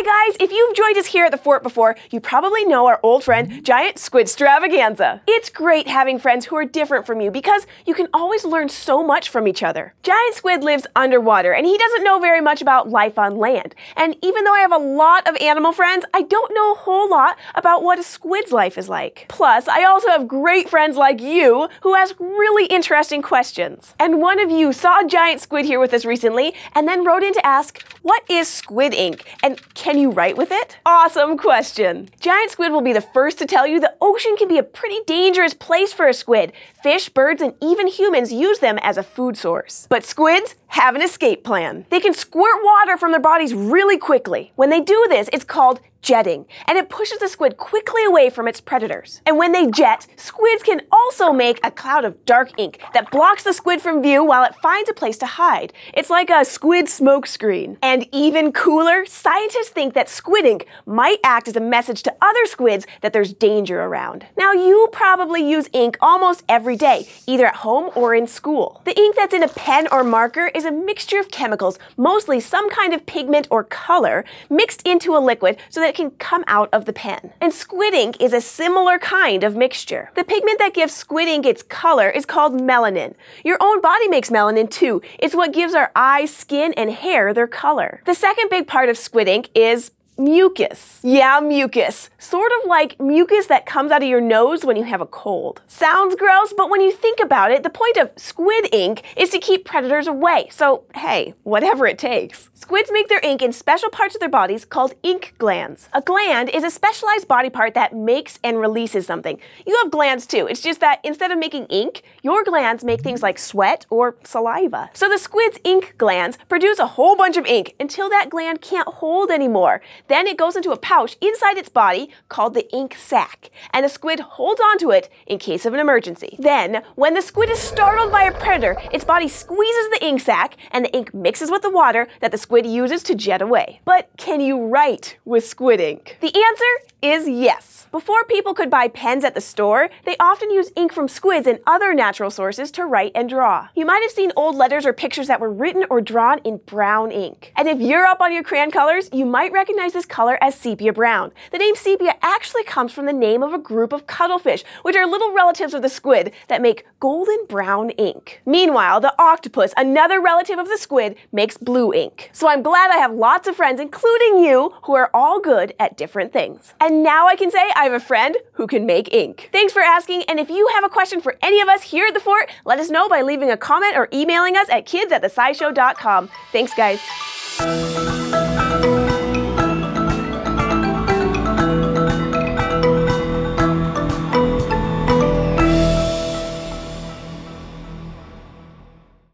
Hi guys, if you've joined us here at the fort before, you probably know our old friend, Giant Squid Stravaganza. It's great having friends who are different from you because you can always learn so much from each other. Giant Squid lives underwater and he doesn't know very much about life on land. And even though I have a lot of animal friends, I don't know a whole lot about what a squid's life is like. Plus, I also have great friends like you who ask really interesting questions. And one of you saw a Giant Squid here with us recently and then wrote in to ask, what is squid ink? And can can you write with it? Awesome question. Giant squid will be the first to tell you the ocean can be a pretty dangerous place for a squid. Fish, birds, and even humans use them as a food source. But squids have an escape plan. They can squirt water from their bodies really quickly. When they do this, it's called jetting, and it pushes the squid quickly away from its predators. And when they jet, squids can also make a cloud of dark ink that blocks the squid from view while it finds a place to hide. It's like a squid smokescreen. And even cooler, scientists think that squid ink might act as a message to other squids that there's danger around. Now, you probably use ink almost every day, either at home or in school. The ink that's in a pen or marker is a mixture of chemicals, mostly some kind of pigment or color, mixed into a liquid so that that can come out of the pen. And squid ink is a similar kind of mixture. The pigment that gives squid ink its color is called melanin. Your own body makes melanin too. It's what gives our eyes, skin, and hair their color. The second big part of squid ink is mucus. Yeah, mucus. Sort of like mucus that comes out of your nose when you have a cold. Sounds gross, but when you think about it, the point of squid ink is to keep predators away. So, hey, whatever it takes. Squids make their ink in special parts of their bodies called ink glands. A gland is a specialized body part that makes and releases something. You have glands too. It's just that instead of making ink, your glands make things like sweat or saliva. So the squid's ink glands produce a whole bunch of ink until that gland can't hold anymore. Then it goes into a pouch inside its body called the ink sac, and the squid holds onto it in case of an emergency. Then, when the squid is startled by a predator, its body squeezes the ink sac, and the ink mixes with the water that the squid uses to jet away. But can you write with squid ink? The answer is yes. Before people could buy pens at the store, they often used ink from squids and other natural sources to write and draw. You might have seen old letters or pictures that were written or drawn in brown ink. And if you're up on your crayon colors, you might recognize this color as sepia brown. The name sepia actually comes from the name of a group of cuttlefish, which are little relatives of the squid that make golden brown ink. Meanwhile, the octopus, another relative of the squid, makes blue ink. So I'm glad I have lots of friends, including you, who are all good at different things. And now I can say I have a friend who can make ink. Thanks for asking, and if you have a question for any of us here at the Fort, let us know by leaving a comment or emailing us at kids at Thanks, guys.